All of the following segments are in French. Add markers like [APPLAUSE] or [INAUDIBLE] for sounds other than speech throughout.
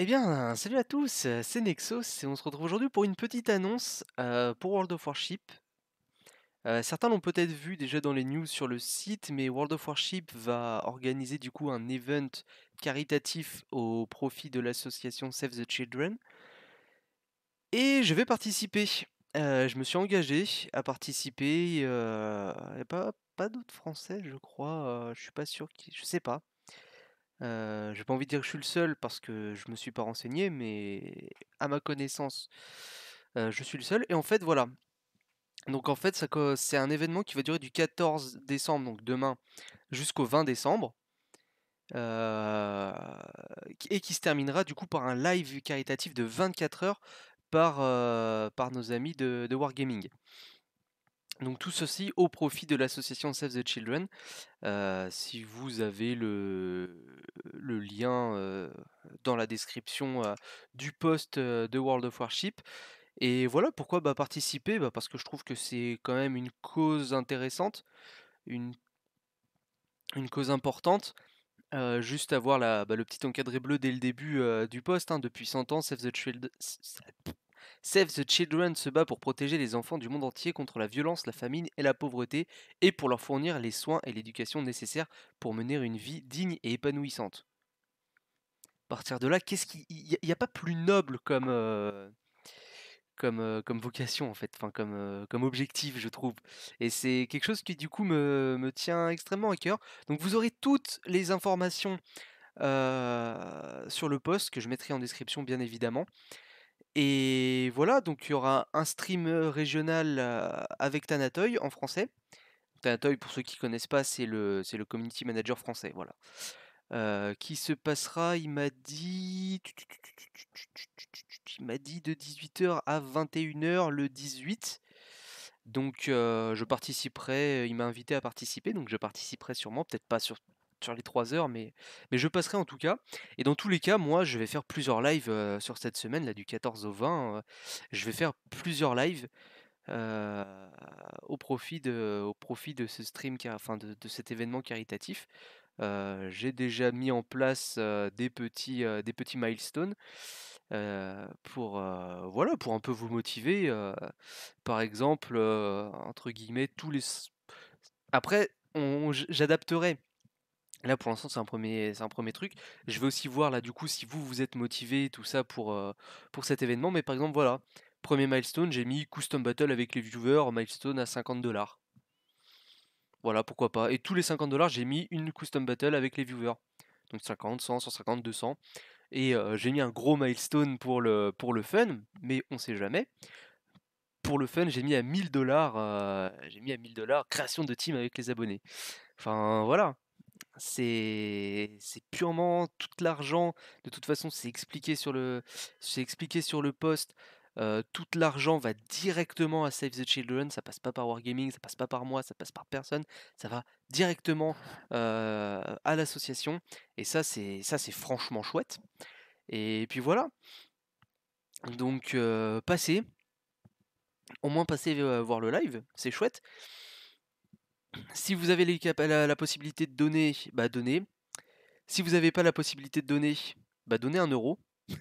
Eh bien, salut à tous, euh, c'est Nexos et on se retrouve aujourd'hui pour une petite annonce euh, pour World of Warship. Euh, certains l'ont peut-être vu déjà dans les news sur le site, mais World of Warship va organiser du coup un event caritatif au profit de l'association Save the Children. Et je vais participer. je me suis engagé à participer. Il n'y a pas, d'autres Français, je crois. je suis pas sûr. Je sais pas. Euh, j'ai pas envie de dire que je suis le seul parce que je me suis pas renseigné, mais à ma connaissance, euh, je suis le seul et en fait, voilà. Donc en fait, c'est un événement qui va durer du 14 décembre, donc demain, jusqu'au 20 décembre, euh, et qui se terminera du coup par un live caritatif de 24 heures par, par nos amis de de Wargaming. Donc tout ceci au profit de l'association Save the Children. Euh, si vous avez le, lien euh, dans la description euh, du post de World of Warship. Et voilà pourquoi bah, participer, bah, parce que je trouve que c'est quand même une cause intéressante, une, cause importante. juste avoir la, bah, le petit encadré bleu dès le début du poste. Hein, depuis 100 ans, Save the, Children, Save the Children se bat pour protéger les enfants du monde entier contre la violence, la famine et la pauvreté et pour leur fournir les soins et l'éducation nécessaires pour mener une vie digne et épanouissante. A partir de là, qu'est-ce qui il n'y a, pas plus noble comme euh, comme euh, comme vocation en fait, enfin comme euh, comme objectif, je trouve. Et c'est quelque chose qui du coup me, tient extrêmement à cœur. Donc vous aurez toutes les informations sur le post que je mettrai en description bien évidemment. Et voilà, donc il y aura un stream régional avec Tanatoy en français. Tanatoy, pour ceux qui ne connaissent pas, c'est le, le community manager français, voilà. qui se passera, il m'a dit... Il m'a dit de 18h à 21h le 18. Donc je participerai, il m'a invité à participer, donc je participerai sûrement, peut-être pas sur sur les 3 heures, mais, mais je passerai en tout cas. Et dans tous les cas, moi, je vais faire plusieurs lives sur cette semaine, là, du 14 au 20. je vais faire plusieurs lives au, profit de, au profit de ce stream, enfin, de, de cet événement caritatif. J'ai déjà mis en place des, petits, des petits milestones. pour voilà pour un peu vous motiver par exemple entre guillemets tous les après j'adapterai Là, pour l'instant, c'est un premier, c'est un premier truc. Je vais aussi voir là, du coup, si vous vous êtes motivé tout ça pour euh, pour cet événement. Mais par exemple, voilà, premier milestone, j'ai mis custom battle avec les viewers, milestone à 50 dollars. Voilà, pourquoi pas. Et tous les 50 dollars, j'ai mis une custom battle avec les viewers. Donc 50, 100, 150, 200. Et euh, j'ai mis un gros milestone pour le pour le fun, mais on sait jamais. Pour le fun, j'ai mis à 1000 dollars, euh, j'ai mis à 1000 dollars création de team avec les abonnés. Enfin voilà, c'est purement tout l'argent. De toute façon, c'est expliqué sur le, c'est expliqué sur le poste. tout l'argent va directement à Save the Children, ça passe pas par Wargaming, ça passe pas par moi, ça passe par personne, ça va directement à l'association. Et ça, c'est ça, c'est franchement chouette. Et puis voilà. Donc euh, passez, au moins passez voir le live, c'est chouette. Si vous avez la, possibilité de donner, bah donnez. Si vous n'avez pas la possibilité de donner, bah donnez un euro. [LAUGHS]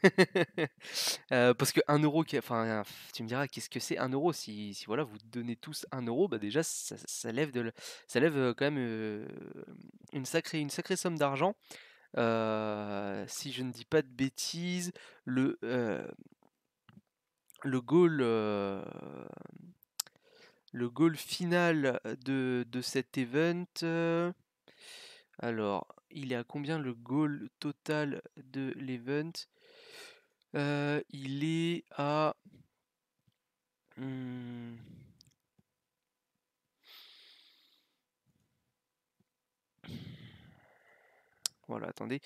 Euh, parce que 1 euro, enfin, tu me diras, qu'est-ce que c'est 1 euro si, voilà, vous donnez tous un euro, bah déjà, ça, lève, de, ça lève euh, quand même euh, une, sacrée, une sacrée somme d'argent. si je ne dis pas de bêtises, le, le goal, le goal final de, cet event. Alors, il est à combien le goal total de l'event Il est à... Hmm, voilà, attendez.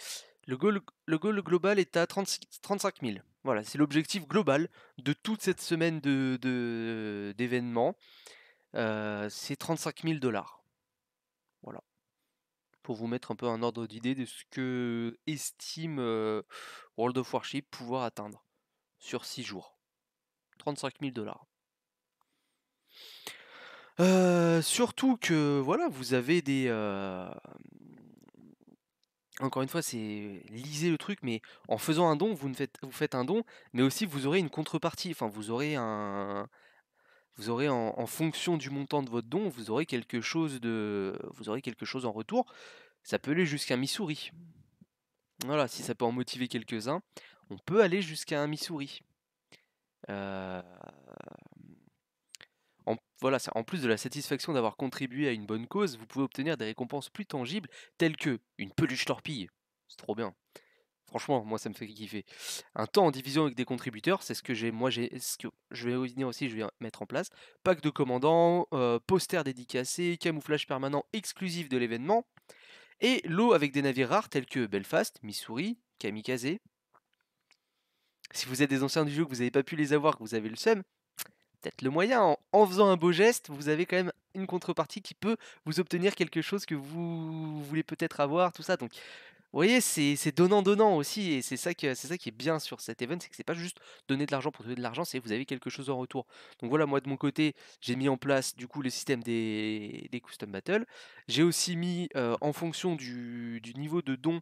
Le goal, le global est à 35 000. Voilà, c'est l'objectif global de toute cette semaine d'événements. De, d'événements. Euh, c'est 35 000 dollars. Voilà. Pour vous mettre un peu un ordre d'idée de ce que estime euh, World of Warship pouvoir atteindre sur 6 jours. 35 000 dollars. Euh, surtout que voilà, vous avez des, encore une fois, c'est lisez le truc, mais en faisant un don, vous, faites, un don, mais aussi vous aurez une contrepartie. Enfin, vous aurez un, vous aurez en, fonction du montant de votre don, vous aurez quelque chose de, vous aurez quelque chose en retour. Ça peut aller jusqu'à Missouri. Voilà, si ça peut en motiver quelques-uns, on peut aller jusqu'à un Missouri. Euh, en, voilà, en plus de la satisfaction d'avoir contribué à une bonne cause, vous pouvez obtenir des récompenses plus tangibles telles que une peluche torpille. C'est trop bien. Franchement, moi ça me fait kiffer. Un temps en division avec des contributeurs, c'est ce que j'ai, moi j'ai, ce que je vais venir aussi, je vais mettre en place. Pack de commandants, euh, posters poster dédicacé, camouflage permanent exclusif de l'événement, et l'eau avec des navires rares tels que Belfast, Missouri, Kamikaze. Si vous êtes des anciens du jeu que vous n'avez pas pu les avoir, que vous avez le seum, peut-être le moyen. En, faisant un beau geste, vous avez quand même une contrepartie qui peut vous obtenir quelque chose que vous voulez peut-être avoir, tout ça. Donc, vous voyez, c'est donnant-donnant aussi. Et c'est ça, ça qui est bien sur cet event, c'est que c'est pas juste donner de l'argent pour donner de l'argent, c'est vous avez quelque chose en retour. Donc voilà, moi de mon côté, j'ai mis en place du coup le système des, custom battles. J'ai aussi mis euh, en fonction du, niveau de don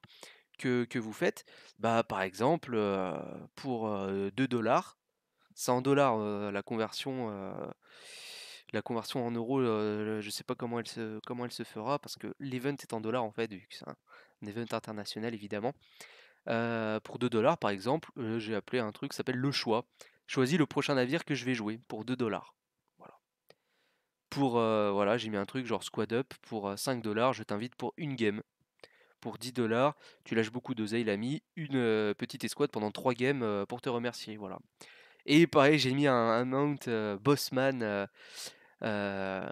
que, vous faites, bah, par exemple, euh, pour 2 euh, dollars, c'est en dollars la conversion. la conversion en euros, je je sais pas comment elle se, comment elle se fera parce que l'event est en dollars en fait, vu que c'est un, event international évidemment. pour 2 dollars par exemple, j'ai appelé un truc qui s'appelle le choix. Choisis le prochain navire que je vais jouer pour 2 dollars. Voilà. Pour voilà, j'ai mis un truc genre squad up pour 5 dollars, je t'invite pour une game. Pour 10 dollars, tu lâches beaucoup d'oseille l'ami, une petite escouade pendant 3 games pour te remercier, voilà. Et pareil, j'ai mis un, un mount euh, Bossman euh, euh,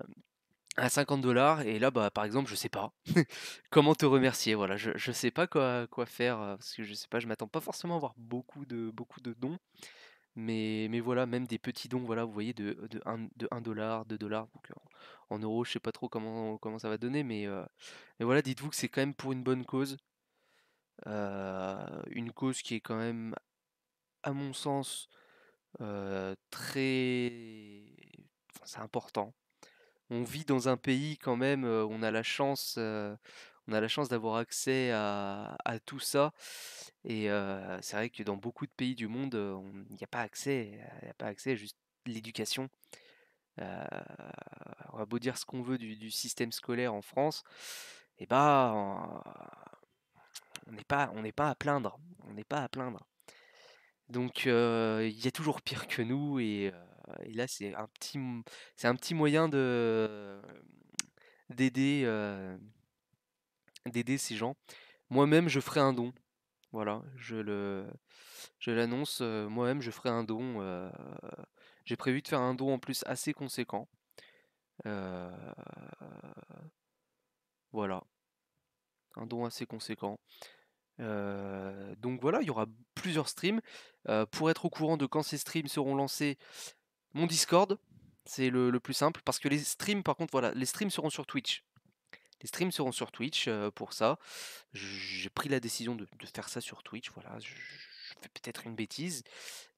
à 50 dollars. Et là, bah, par exemple, je sais pas [LAUGHS] comment te remercier. Voilà, je, je sais pas quoi, faire parce que je sais pas, je m'attends pas forcément à avoir beaucoup de, beaucoup de dons. Mais, mais voilà, même des petits dons, voilà, vous voyez, de, 1, de 1 dollar, 2 dollars. en, euros, je sais pas trop comment, comment ça va donner. Mais, voilà, dites-vous que c'est quand même pour une bonne cause. une cause qui est quand même, à mon sens, euh, très... c'est important. On vit dans un pays quand même, euh, on a la chance, euh, on a la chance d'avoir accès à, tout ça. Et c'est vrai que dans beaucoup de pays du monde, il n'y a pas accès, pas accès à juste l'éducation. on va beau dire ce qu'on veut du, système scolaire en France, et eh bah ben, n'est pas, on n'est pas à plaindre, on n'est pas à plaindre. Donc il y a toujours pire que nous et là c'est un petit c'est un petit moyen de mmh, d'aider, d'aider ces gens. Moi-même, je ferai un don. Voilà, je le je l'annonce, moi-même je ferai un don, j'ai prévu de faire un don en plus assez conséquent. voilà. Un don assez conséquent. donc voilà, il y aura plusieurs streams. Euh, pour être au courant de quand ces streams seront lancés, mon Discord, c'est le, plus simple. Parce que les streams, par contre, voilà, les streams seront sur Twitch. Les streams seront sur Twitch euh, pour ça. J'ai pris la décision de, faire ça sur Twitch. Voilà, je, fais peut-être une bêtise,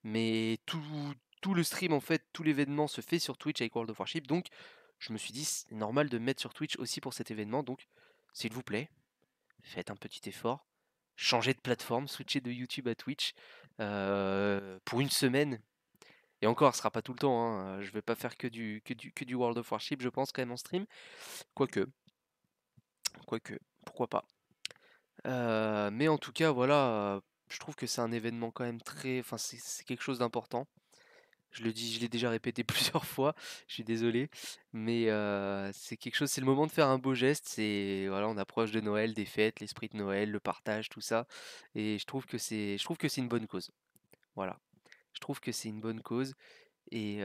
mais tout, tout le stream, en fait, tout l'événement se fait sur Twitch avec World of Warship. Donc, je me suis dit, c'est normal de mettre sur Twitch aussi pour cet événement. Donc, s'il vous plaît, faites un petit effort changer de plateforme, switcher de YouTube à Twitch euh, pour une semaine. Et encore, ce sera pas tout le temps. je hein. Je vais pas faire que du, que du, que du World of Warship, je pense, quand même en stream. Quoique. Quoique, pourquoi pas. Euh, mais en tout cas, voilà, je trouve que c'est un événement quand même très. Enfin, c'est quelque chose d'important. Je dis, je l'ai déjà répété [LAUGHS] plusieurs fois, je suis désolé, mais c'est quelque chose, c'est le moment de faire un beau geste, c'est voilà, on approche de Noël, des fêtes, l'esprit de Noël, le partage, tout ça et je trouve que c'est je trouve que c'est une bonne cause. Voilà. Je trouve que c'est une bonne cause et,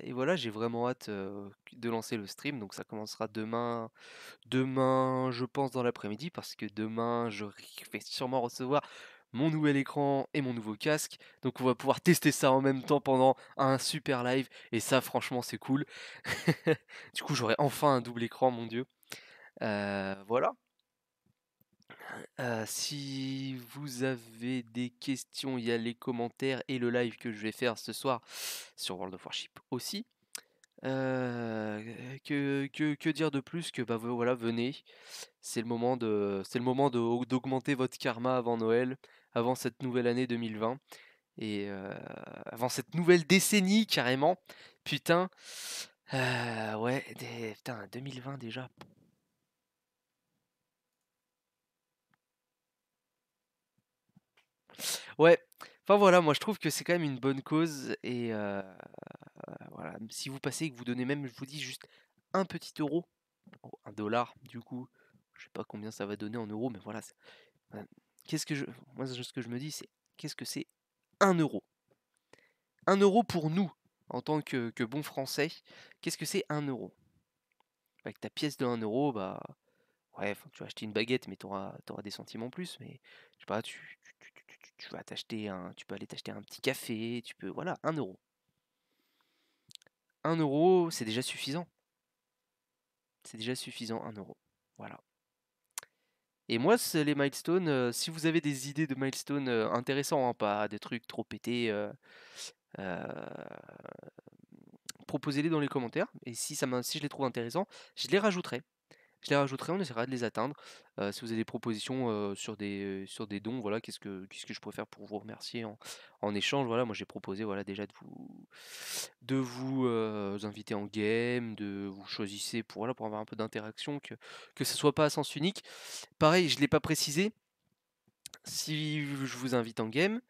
et voilà, j'ai vraiment hâte de lancer le stream, donc ça commencera demain demain, je pense dans l'après-midi parce que demain je vais sûrement recevoir mon nouvel écran et mon nouveau casque. Donc on va pouvoir tester ça en même temps pendant un super live. Et ça franchement c'est cool. [LAUGHS] du coup j'aurai enfin un double écran, mon dieu. Euh, voilà. Euh, si vous avez des questions, il y a les commentaires et le live que je vais faire ce soir sur World of Warship aussi. Euh, que, dire de plus que bah voilà venez c'est le moment de c'est le moment d'augmenter votre karma avant Noël avant cette nouvelle année 2020 et euh, avant cette nouvelle décennie carrément. Putain, euh, ouais, putain, 2020 déjà. Ouais, enfin voilà, moi je trouve que c'est quand même une bonne cause et euh, voilà, si vous passez et que vous donnez même, je vous dis juste un petit euro, un dollar du coup, je sais pas combien ça va donner en euros, mais voilà, Qu'est-ce que je, moi, ce que je me dis, c'est qu'est-ce que c'est 1 euro 1 euro pour nous, en tant que, que bon français, qu'est-ce que c'est 1 euro Avec ta pièce de 1 euro, bah. Ouais, tu vas acheter une baguette, mais tu auras, des centimes en plus. Mais je sais pas, tu, tu, tu, tu vas t'acheter un. Tu peux aller t'acheter un petit café, tu peux. Voilà, 1 euro. 1 euro, c'est déjà suffisant. C'est déjà suffisant, 1 euro. Voilà. Et moi, c'est les milestones, euh, si vous avez des idées de milestones intéressantes, euh, intéressants, hein, pas des trucs trop pétés, euh, proposez-les dans les commentaires. Et si, si je les trouve intéressants, je les rajouterai je les rajouterai, on essaiera de les atteindre. Euh, si vous avez des propositions euh, sur, des, sur des dons, voilà, qu'est-ce que, je pourrais faire pour vous remercier en, échange Voilà, moi j'ai proposé voilà, déjà de vous, de vous euh, inviter en game, de vous choisissez pour, voilà, pour avoir un peu d'interaction, que, que ce soit pas à sens unique. Pareil, je ne l'ai pas précisé, si je vous invite en game,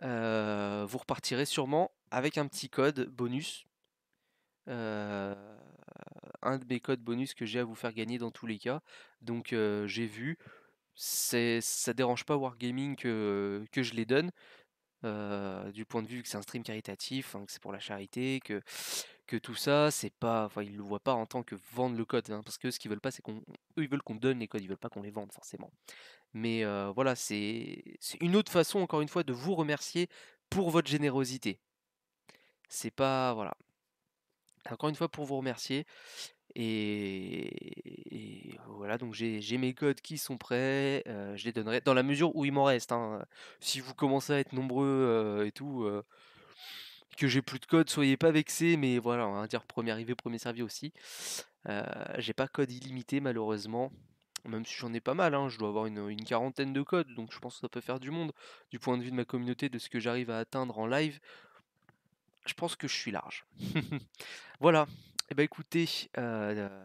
vous repartirez sûrement avec un petit code bonus. Euh, un de mes codes bonus que j'ai à vous faire gagner dans tous les cas. Donc j'ai vu, c'est, ça dérange pas Wargaming que, que je les donne. du point de vue que c'est un stream caritatif, hein, que c'est pour la charité, que, que tout ça, c'est pas, enfin ils le voient pas en tant que vendre le code, hein, parce que ce qu'ils veulent pas, c'est qu'on, eux veulent qu'on donne les codes, ils veulent pas qu'on les vende forcément. Mais voilà, c'est une autre façon encore une fois de vous remercier pour votre générosité. C'est pas, voilà, encore une fois pour vous remercier. Et, voilà, donc j'ai mes codes qui sont prêts, euh, je les donnerai dans la mesure où il m'en reste. Hein. Si vous commencez à être nombreux euh, et tout, euh, que j'ai plus de codes, soyez pas vexés, mais voilà, on va dire premier arrivé, premier servi aussi. j'ai pas code illimité malheureusement, même si j'en ai pas mal, hein. je dois avoir une, une, quarantaine de codes, donc je pense que ça peut faire du monde du point de vue de ma communauté, de ce que j'arrive à atteindre en live je pense que je suis large. voilà. Eh ben écoutez, euh,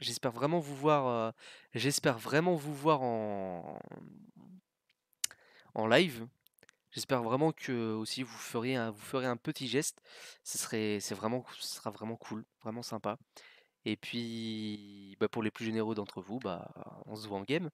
j'espère vraiment vous voir. Euh, j'espère vraiment vous voir en en live. J'espère vraiment que aussi vous feriez vous ferez un petit geste. Ce serait, c'est vraiment, sera vraiment cool, vraiment sympa. Et puis, bah, pour les plus généreux d'entre vous, bah, on se voit en game.